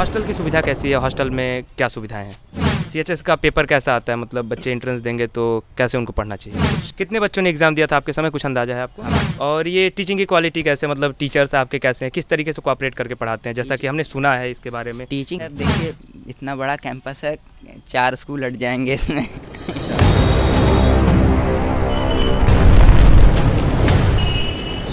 Hostel की सुविधा कैसी है हॉस्टल में क्या सुविधाएं हैं सीएचएस का पेपर कैसा आता है मतलब बच्चे एंट्रेंस देंगे तो कैसे उनको पढ़ना चाहिए कितने बच्चों ने एग्ज़ाम दिया था आपके समय कुछ अंदाजा है आपको और ये टीचिंग की क्वालिटी कैसे मतलब टीचर्स आपके कैसे हैं किस तरीके से कॉपरेट करके पढ़ाते हैं जैसा कि हमने सुना है इसके बारे में टीचिंग देखिए इतना बड़ा कैंपस है चार स्कूल अट जाएंगे इसमें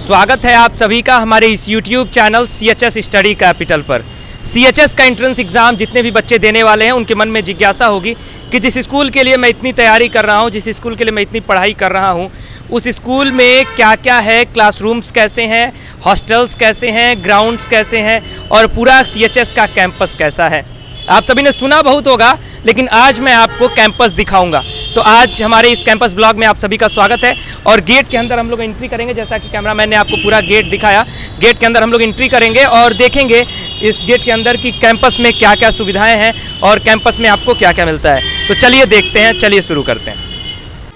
स्वागत है आप सभी का हमारे इस YouTube channel C H S study capital पर सीएचएस का एंट्रेंस एग्ज़ाम जितने भी बच्चे देने वाले हैं उनके मन में जिज्ञासा होगी कि जिस स्कूल के लिए मैं इतनी तैयारी कर रहा हूँ जिस स्कूल के लिए मैं इतनी पढ़ाई कर रहा हूँ उस स्कूल में क्या क्या है क्लासरूम्स कैसे हैं हॉस्टल्स कैसे हैं ग्राउंड्स कैसे हैं और पूरा एस का कैंपस कैसा है आप सभी ने सुना बहुत होगा लेकिन आज मैं आपको कैंपस दिखाऊँगा तो आज हमारे इस कैंपस ब्लॉग में आप सभी का स्वागत है और गेट के अंदर हम लोग एंट्री करेंगे जैसा कि कैमरामैन ने आपको पूरा गेट दिखाया गेट के अंदर हम लोग एंट्री करेंगे और देखेंगे इस गेट के अंदर कि कैंपस में क्या क्या सुविधाएं हैं और कैंपस में आपको क्या क्या मिलता है तो चलिए देखते हैं चलिए शुरू करते हैं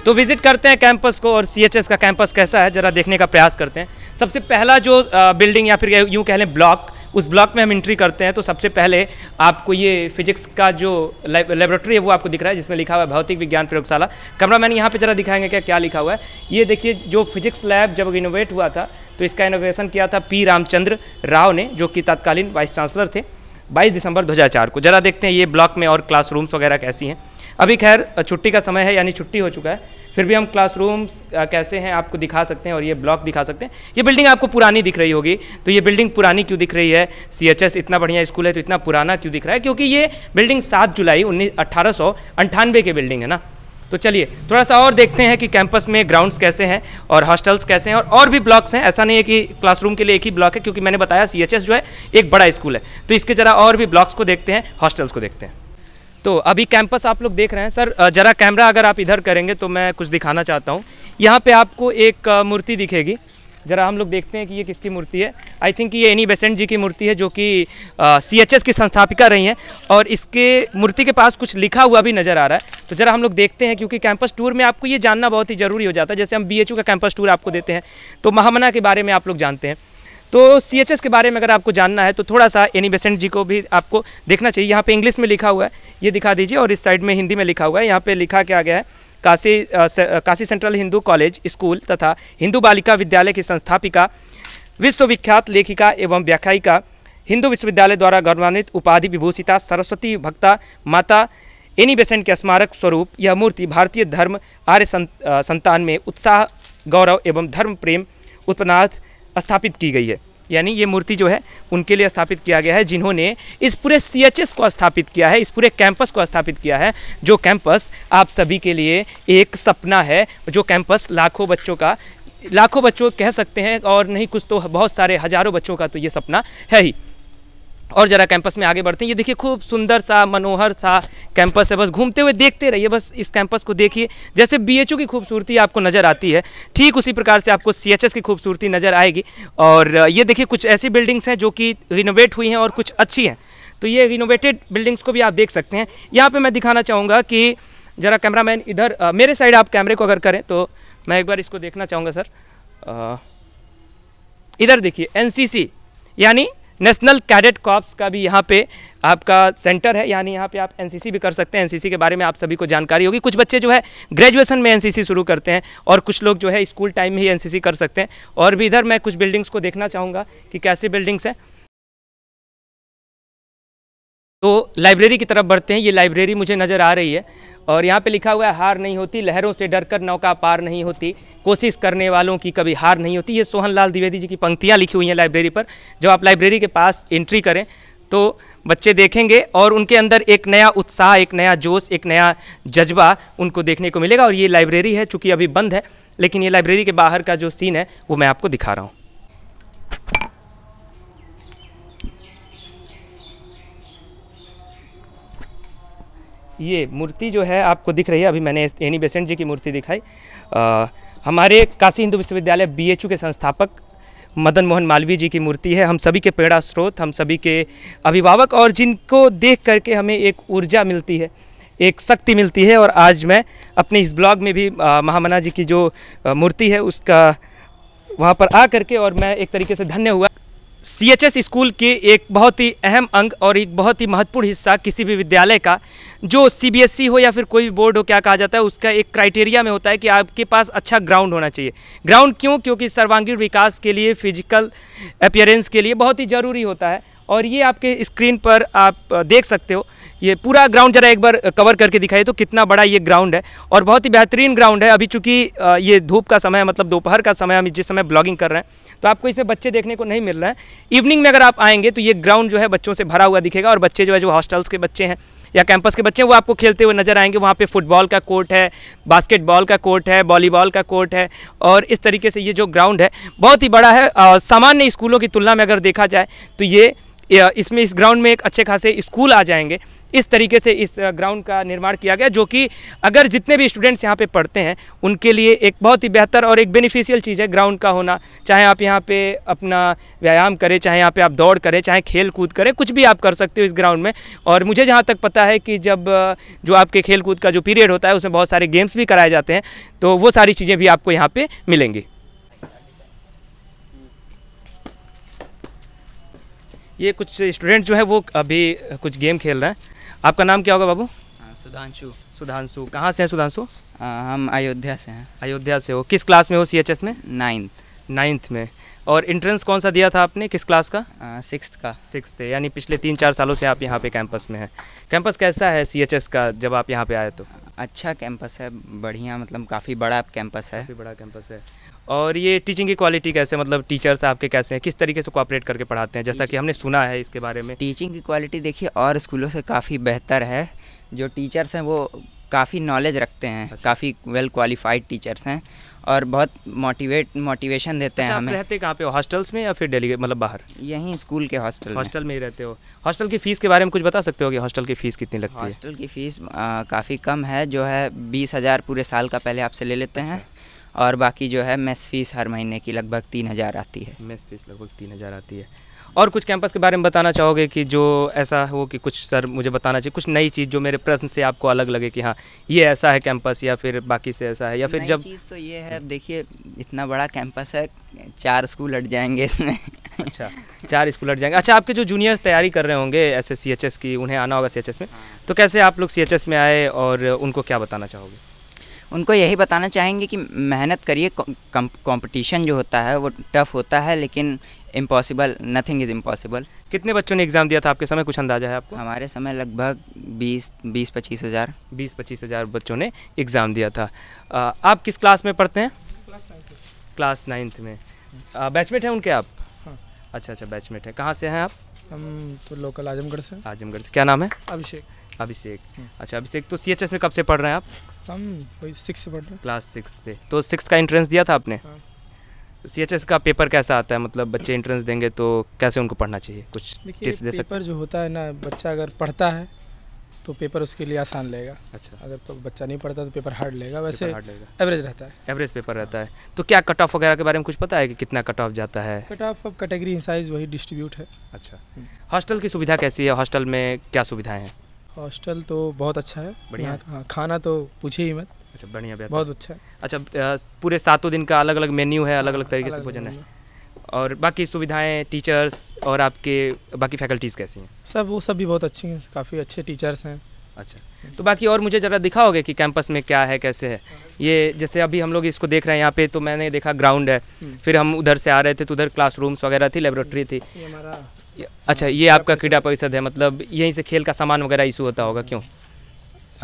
तो विज़िट करते हैं कैंपस को और सी का कैंपस कैसा है ज़रा देखने का प्रयास करते हैं सबसे पहला जो बिल्डिंग या फिर यूँ कह लें ब्लॉक उस ब्लॉक में हम एंट्री करते हैं तो सबसे पहले आपको ये फिजिक्स का जो लेबोरेटरी है वो आपको दिख रहा है जिसमें लिखा हुआ है भौतिक विज्ञान प्रयोगशाला कैमरा मैन यहाँ पर ज़रा दिखाएंगे क्या क्या लिखा हुआ है ये देखिए जो फिजिक्स लैब जब इनोवेट हुआ था तो इसका इनोवेशन किया था पी रामचंद्र राव ने जो कि तत्कालीन वाइस चांसलर थे बाईस दिसंबर 2004 को ज़रा देखते हैं ये ब्लॉक में और क्लासरूम्स वगैरह कैसी हैं अभी खैर छुट्टी का समय है यानी छुट्टी हो चुका है फिर भी हम क्लासरूम्स कैसे हैं आपको दिखा सकते हैं और ये ब्लॉक दिखा सकते हैं ये बिल्डिंग आपको पुरानी दिख रही होगी तो ये बिल्डिंग पुरानी क्यों दिख रही है सी एच एस इतना बढ़िया स्कूल है तो इतना पुराना क्यों दिख रहा है क्योंकि ये बिल्डिंग सात जुलाई उन्नीस अट्ठारह सौ अंठानवे की बिल्डिंग है ना तो चलिए थोड़ा सा और देखते हैं कि कैंपस में ग्राउंड्स कैसे हैं और हॉस्टल्स कैसे हैं और और भी ब्लॉक्स हैं ऐसा नहीं है कि क्लासरूम के लिए एक ही ब्लॉक है क्योंकि मैंने बताया सी जो है एक बड़ा स्कूल है तो इसके ज़रा और भी ब्लॉक्स को देखते हैं हॉस्टल्स को देखते हैं तो अभी कैंपस आप लोग देख रहे हैं सर ज़रा कैमरा अगर आप इधर करेंगे तो मैं कुछ दिखाना चाहता हूँ यहाँ पे आपको एक मूर्ति दिखेगी ज़रा हम लोग देखते हैं कि ये किसकी मूर्ति है आई थिंक ये एनी बेसेंट e जी की मूर्ति है जो कि सी एच एस की संस्थापिका रही हैं और इसके मूर्ति के पास कुछ लिखा हुआ भी नज़र आ रहा है तो ज़रा हम लोग देखते हैं क्योंकि कैंपस टूर में आपको ये जानना बहुत ही ज़रूरी हो जाता है जैसे हम बी एच यू का कैंपस टूर आपको देते हैं तो महामना के बारे में आप लोग जानते हैं तो सी के बारे में अगर आपको जानना है तो थोड़ा सा एनी बेसेंट जी को भी आपको देखना चाहिए यहाँ पर इंग्लिश में लिखा हुआ है ये दिखा दीजिए और इस साइड में हिंदी में लिखा हुआ है यहाँ पर लिखा क्या गया है Kashi Kashi central Hindu college school तथा हिंदू बालिका विद्यालय की संस्थापिका विश्वविख्यात लेखिका एवं व्याख्यायिका हिंदू विश्वविद्यालय द्वारा गौरवान्वित उपाधि विभूषिता सरस्वती भक्ता माता एनी बेसेंट के स्मारक स्वरूप यह मूर्ति भारतीय धर्म आर्य संतान में उत्साह गौरव एवं धर्म प्रेम उत्पन्नाथ स्थापित की गई है यानी ये मूर्ति जो है उनके लिए स्थापित किया गया है जिन्होंने इस पूरे सी को स्थापित किया है इस पूरे कैंपस को स्थापित किया है जो कैंपस आप सभी के लिए एक सपना है जो कैंपस लाखों बच्चों का लाखों बच्चों कह सकते हैं और नहीं कुछ तो बहुत सारे हज़ारों बच्चों का तो ये सपना है ही और ज़रा कैंपस में आगे बढ़ते हैं ये देखिए खूब सुंदर सा मनोहर सा कैंपस है बस घूमते हुए देखते रहिए बस इस कैंपस को देखिए जैसे बीएचयू की खूबसूरती आपको नज़र आती है ठीक उसी प्रकार से आपको सीएचएस की खूबसूरती नज़र आएगी और ये देखिए कुछ ऐसी बिल्डिंग्स हैं जो कि रिनोवेट हुई हैं और कुछ अच्छी हैं तो ये रिनोवेटेड बिल्डिंग्स को भी आप देख सकते हैं यहाँ पर मैं दिखाना चाहूँगा कि ज़रा कैमरा इधर मेरे साइड आप कैमरे को अगर करें तो मैं एक बार इसको देखना चाहूँगा सर इधर देखिए एन यानी नेशनल कैडेट कॉप्स का भी यहाँ पे आपका सेंटर है यानी यहाँ पे आप एनसीसी भी कर सकते हैं एनसीसी के बारे में आप सभी को जानकारी होगी कुछ बच्चे जो है ग्रेजुएशन में एनसीसी शुरू करते हैं और कुछ लोग जो है स्कूल टाइम में ही एनसीसी कर सकते हैं और भी इधर मैं कुछ बिल्डिंग्स को देखना चाहूँगा कि कैसी बिल्डिंग्स हैं तो लाइब्रेरी की तरफ बढ़ते हैं ये लाइब्रेरी मुझे नज़र आ रही है और यहाँ पे लिखा हुआ है हार नहीं होती लहरों से डरकर नौका पार नहीं होती कोशिश करने वालों की कभी हार नहीं होती ये सोहन लाल द्विवेदी जी की पंक्तियाँ लिखी हुई हैं लाइब्रेरी पर जब आप लाइब्रेरी के पास एंट्री करें तो बच्चे देखेंगे और उनके अंदर एक नया उत्साह एक नया जोश एक नया जज्बा उनको देखने को मिलेगा और ये लाइब्रेरी है चूँकि अभी बंद है लेकिन ये लाइब्रेरी के बाहर का जो सीन है वो मैं आपको दिखा रहा हूँ ये मूर्ति जो है आपको दिख रही है अभी मैंने एनी बेसेंट जी की मूर्ति दिखाई हमारे काशी हिंदू विश्वविद्यालय बीएचयू के संस्थापक मदन मोहन मालवीय जी की मूर्ति है हम सभी के पेड़ा स्रोत हम सभी के अभिभावक और जिनको देख करके हमें एक ऊर्जा मिलती है एक शक्ति मिलती है और आज मैं अपने इस ब्लॉग में भी महामना जी की जो मूर्ति है उसका वहाँ पर आ करके और मैं एक तरीके से धन्य हुआ सीएचएस स्कूल के एक बहुत ही अहम अंग और एक बहुत ही महत्वपूर्ण हिस्सा किसी भी विद्यालय का जो सीबीएसई e हो या फिर कोई भी बोर्ड हो क्या कहा जाता है उसका एक क्राइटेरिया में होता है कि आपके पास अच्छा ग्राउंड होना चाहिए ग्राउंड क्यों क्योंकि सर्वांगीण विकास के लिए फिजिकल अपियरेंस के लिए बहुत ही ज़रूरी होता है और ये आपके स्क्रीन पर आप देख सकते हो ये पूरा ग्राउंड ज़रा एक बार कवर करके दिखाइए तो कितना बड़ा ये ग्राउंड है और बहुत ही बेहतरीन ग्राउंड है अभी चूंकि ये धूप का समय है मतलब दोपहर का समय हम जिस समय ब्लॉगिंग कर रहे हैं तो आपको इसमें बच्चे देखने को नहीं मिल रहे हैं इवनिंग में अगर आप आएंगे तो ये ग्राउंड जो है बच्चों से भरा हुआ दिखेगा और बच्चे जो है जो हॉस्टल्स के बच्चे हैं या कैंपस के बच्चे वो आपको खेलते हुए नजर आएंगे वहाँ पे फुटबॉल का कोर्ट है बास्केटबॉल का कोर्ट है वॉलीबॉल का कोर्ट है और इस तरीके से ये जो ग्राउंड है बहुत ही बड़ा है सामान्य स्कूलों की तुलना में अगर देखा जाए तो ये इसमें इस ग्राउंड में एक अच्छे खासे स्कूल आ जाएंगे इस तरीके से इस ग्राउंड का निर्माण किया गया जो कि अगर जितने भी स्टूडेंट्स यहाँ पे पढ़ते हैं उनके लिए एक बहुत ही बेहतर और एक बेनिफिशियल चीज़ है ग्राउंड का होना चाहे आप यहाँ पे अपना व्यायाम करें चाहे यहाँ पे आप दौड़ करें चाहे खेल कूद करें कुछ भी आप कर सकते हो इस ग्राउंड में और मुझे जहाँ तक पता है कि जब जो आपके खेल कूद का जो पीरियड होता है उसमें बहुत सारे गेम्स भी कराए जाते हैं तो वो सारी चीज़ें भी आपको यहाँ पर मिलेंगी ये कुछ स्टूडेंट जो है वो अभी कुछ गेम खेल रहे हैं आपका नाम क्या होगा बाबू सुधांशु सुधांशु कहाँ से हैं सुधांशु हम अयोध्या से हैं अयोध्या से हो किस क्लास में हो सी में नाइन्थ नाइन्थ में और इंट्रेंस कौन सा दिया था आपने किस क्लास का सिक्स का सिक्स यानी पिछले तीन चार सालों से आप यहाँ पे कैंपस में हैं कैंपस कैसा है सी का जब आप यहाँ पे आए तो अच्छा कैंपस है बढ़िया मतलब काफ़ी बड़ा कैंपस है काफ़ी बड़ा कैंपस है और ये टीचिंग की क्वालिटी कैसे मतलब टीचर्स आपके कैसे हैं किस तरीके से कोऑपरेट करके पढ़ाते हैं जैसा कि हमने सुना है इसके बारे में टीचिंग की क्वालिटी देखिए और स्कूलों से काफ़ी बेहतर है जो टीचर्स हैं वो काफ़ी नॉलेज रखते हैं अच्छा। काफ़ी वेल क्वालिफाइड टीचर्स हैं और बहुत मोटिवेट मोटिवेशन देते अच्छा, हैं हमें रहते कहाँ पे हॉस्टल्स में या फिर डेली मतलब बाहर यहीं स्कूल के हॉस्टल हॉस्टल में ही रहते हो हॉस्टल की फ़ीस के बारे में कुछ बता सकते हो कि हॉस्टल की फ़ीस कितनी लगती है हॉस्टल की फ़ीस काफ़ी कम है जो है बीस हज़ार पूरे साल का पहले आपसे ले लेते हैं अच्छा। और बाकी जो है मेस फीस हर महीने की लगभग तीन हज़ार आती है मेस फीस लगभग तीन हज़ार आती है और कुछ कैंपस के बारे में बताना चाहोगे कि जो ऐसा हो कि कुछ सर मुझे बताना चाहिए कुछ नई चीज़ जो मेरे प्रश्न से आपको अलग लगे कि हाँ ये ऐसा है कैंपस या फिर बाकी से ऐसा है या फिर जब चीज़ तो ये है देखिए इतना बड़ा कैंपस है चार स्कूल हट जाएंगे इसमें अच्छा चार स्कूल हट जाएंगे अच्छा आपके जो जूनियर्स तैयारी कर रहे होंगे ऐसे सी की उन्हें आना होगा सी में हाँ। तो कैसे आप लोग सी में आए और उनको क्या बताना चाहोगे उनको यही बताना चाहेंगे कि मेहनत करिए कंपटीशन जो होता है वो टफ होता है लेकिन इम्पॉसिबल नथिंग इज़ इम्पॉसिबल कितने बच्चों ने एग्ज़ाम दिया था आपके समय कुछ अंदाजा है आपको हमारे समय लगभग बीस बीस पच्चीस हज़ार बीस पच्चीस हज़ार बच्चों ने एग्ज़ाम दिया था आ, आप किस क्लास में पढ़ते हैं क्लास नाइन्थ में बैचमेट हैं उनके आप हाँ। अच्छा अच्छा बैचमेट हैं कहाँ से हैं आप हम तो लोकल आजमगढ़ से आजमगढ़ से क्या नाम है अभिषेक अभिषेक हम्म। अच्छा अभिषेक तो सी में कब से पढ़ रहे हैं आप हम वही सिक्स से पढ़ रहे क्लास सिक्स से तो सिक्स का एंट्रेंस दिया था आपने सी एच एस का पेपर कैसा आता है मतलब बच्चे एंट्रेंस देंगे तो कैसे उनको पढ़ना चाहिए कुछ टिप्स दे सकते पेपर जो होता है ना बच्चा अगर पढ़ता है तो पेपर उसके लिए आसान लेगा अच्छा अगर तो बच्चा नहीं पढ़ता तो पेपर हार्ड लेगा वैसे हार्ड लेगा एवरेज रहता है एवरेज पेपर रहता है तो क्या कट ऑफ वगैरह के बारे में कुछ पता है कि कितना कट ऑफ जाता है कट ऑफ अब कैटेगरी साइज वही डिस्ट्रीब्यूट है अच्छा हॉस्टल की सुविधा कैसी है हॉस्टल में क्या सुविधाएँ हैं हॉस्टल तो बहुत अच्छा है बढ़िया हाँ, खाना तो पूछे ही मत अच्छा बढ़िया बेहतर बहुत अच्छा है अच्छा पूरे सातों दिन का अलग अलग मेन्यू है अलग अलग हाँ, तरीके से भोजन है और बाकी सुविधाएं टीचर्स और आपके बाकी फैकल्टीज़ कैसी हैं सब वो सब भी बहुत अच्छी हैं काफ़ी अच्छे टीचर्स हैं अच्छा तो बाकी और मुझे ज़रा दिखाओगे कि कैंपस में क्या है कैसे है ये जैसे अभी हम लोग इसको देख रहे हैं यहाँ पे तो मैंने देखा ग्राउंड है हम्म। फिर हम उधर से आ रहे थे तो उधर क्लासरूम्स वगैरह थी लेबोरेटरी थी अच्छा ये आपका क्रीडा परिषद है मतलब यहीं से खेल का सामान वगैरह इशू होता होगा क्यों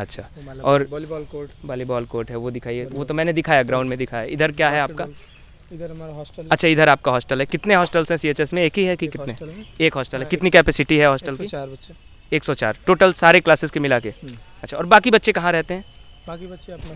अच्छा और वॉलीबॉल कोर्ट वॉलीबॉल कोर्ट है वो दिखाइए वो तो मैंने दिखाया ग्राउंड में दिखाया इधर क्या है आपका इधर हमारा हॉस्टल अच्छा इधर आपका हॉस्टल है कितने हॉस्टल्स हैं सीएचएस में एक ही है कि कितने एक हॉस्टल है हाँ, कितनी कैपेसिटी है हॉस्टल की चार बच्चे एक सौ चार टोटल सारे क्लासेस के मिला के हम्म। अच्छा और बाकी बच्चे कहाँ रहते हैं बाकी बच्चे अपना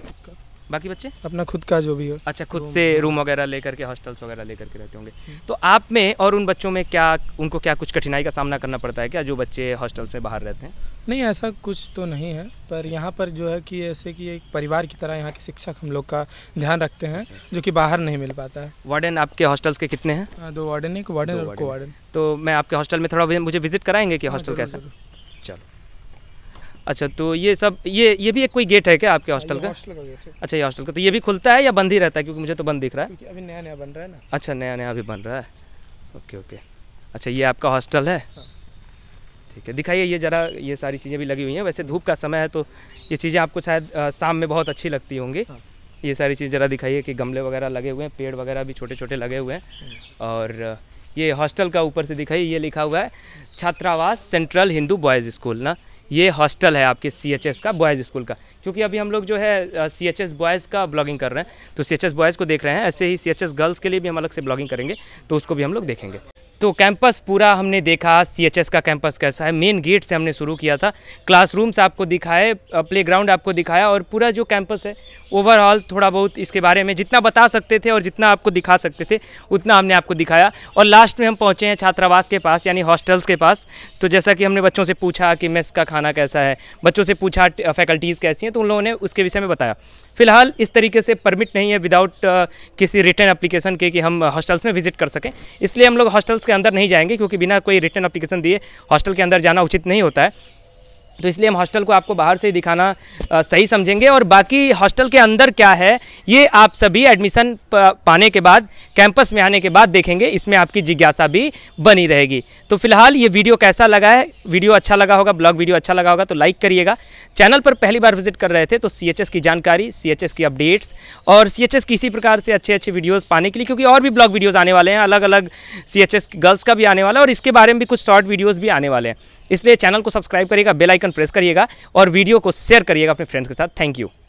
बाकी बच्चे अपना खुद का जो भी हो अच्छा खुद से रूम वगैरह लेकर के हॉस्टल्स वगैरह लेकर के रहते होंगे हम्म। तो आप में और उन बच्चों में क्या उनको क्या कुछ कठिनाई का सामना करना पड़ता है क्या जो बच्चे हॉस्टल्स में बाहर रहते हैं नहीं ऐसा कुछ तो नहीं है पर यहाँ पर जो है कि ऐसे कि एक परिवार की तरह यहाँ के शिक्षक हम लोग का ध्यान रखते हैं अच्छा, अच्छा। जो कि बाहर नहीं मिल पाता है वार्डन आपके हॉस्टल्स के कितने हैं हाँ, दो वार्डन एक वार्डन और को वार्डन तो मैं आपके हॉस्टल में थोड़ा मुझे विजिट कराएंगे कि हॉस्टल हाँ, कैसा चलो अच्छा तो ये सब ये ये भी एक कोई गेट है क्या आपके हॉस्टल हाँ, का अच्छा ये हॉस्टल का तो ये भी खुलता है या बंद ही रहता है क्योंकि मुझे तो बंद दिख रहा है अभी नया नया बन रहा है ना अच्छा नया नया अभी बन रहा है ओके ओके अच्छा ये आपका हॉस्टल है हाँ। ठीक है दिखाइए ये ज़रा ये सारी चीज़ें भी लगी हुई हैं वैसे धूप का समय है तो ये चीज़ें आपको शायद शाम में बहुत अच्छी लगती होंगी हाँ। ये सारी चीज़ ज़रा दिखाइए कि गमले वगैरह लगे हुए हैं पेड़ वगैरह भी छोटे छोटे लगे हुए हैं हम्म। और ये हॉस्टल का ऊपर से दिखाइए ये लिखा हुआ है छात्रावास सेंट्रल हिंदू बॉयज़ स्कूल ना ये हॉस्टल है आपके सी एच एस का बॉयज़ स्कूल का क्योंकि अभी हम लोग जो है सी एच एस बॉयज़ का ब्लॉगिंग कर रहे हैं तो सी एच एस बॉयज़ को देख रहे हैं ऐसे ही सी एच एस गर्ल्स के लिए भी हम अलग से ब्लॉगिंग करेंगे तो उसको भी हम लोग देखेंगे तो कैंपस पूरा हमने देखा सीएचएस का कैंपस कैसा है मेन गेट से हमने शुरू किया था क्लासरूम्स आपको दिखाए प्ले ग्राउंड आपको दिखाया और पूरा जो कैंपस है ओवरऑल थोड़ा बहुत इसके बारे में जितना बता सकते थे और जितना आपको दिखा सकते थे उतना हमने आपको दिखाया और लास्ट में हम पहुँचे हैं छात्रावास के पास यानी हॉस्टल्स के पास तो जैसा कि हमने बच्चों से पूछा कि मेस का खाना कैसा है बच्चों से पूछा फैकल्टीज़ कैसी हैं तो उन लोगों ने उसके विषय में बताया फिलहाल इस तरीके से परमिट नहीं है विदाउट किसी रिटर्न अप्लीकेशन के कि हम हॉस्टल्स में विजिट कर सकें इसलिए हम लोग हॉस्टल्स के अंदर नहीं जाएंगे क्योंकि बिना कोई रिटर्न अप्लीकेशन दिए हॉस्टल के अंदर जाना उचित नहीं होता है तो इसलिए हम हॉस्टल को आपको बाहर से ही दिखाना आ, सही समझेंगे और बाकी हॉस्टल के अंदर क्या है ये आप सभी एडमिशन पाने के बाद कैंपस में आने के बाद देखेंगे इसमें आपकी जिज्ञासा भी बनी रहेगी तो फिलहाल ये वीडियो कैसा लगा है वीडियो अच्छा लगा होगा ब्लॉग वीडियो अच्छा लगा होगा तो लाइक करिएगा चैनल पर पहली बार विजिट कर रहे थे तो सी की जानकारी सी की अपडेट्स और सी की प्रकार से अच्छे अच्छे वीडियोज़ पाने के लिए क्योंकि और भी ब्लॉग वीडियोज़ आने वाले हैं अलग अलग सी गर्ल्स का भी आने वाला है और इसके बारे में भी कुछ शॉर्ट वीडियोज़ भी आने वाले हैं इसलिए चैनल को सब्सक्राइब करिएगा बेलाइकन प्रेस करिएगा और वीडियो को शेयर करिएगा अपने फ्रेंड्स के साथ थैंक यू